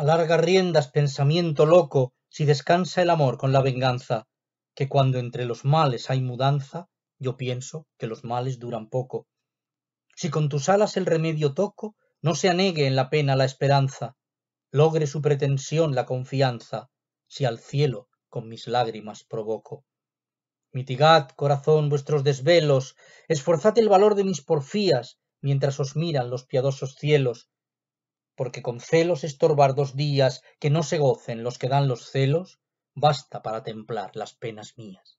alarga riendas pensamiento loco si descansa el amor con la venganza, que cuando entre los males hay mudanza, yo pienso que los males duran poco. Si con tus alas el remedio toco, no se anegue en la pena la esperanza, logre su pretensión la confianza, si al cielo con mis lágrimas provoco. Mitigad, corazón, vuestros desvelos, esforzad el valor de mis porfías, mientras os miran los piadosos cielos, porque con celos estorbar dos días que no se gocen los que dan los celos, basta para templar las penas mías.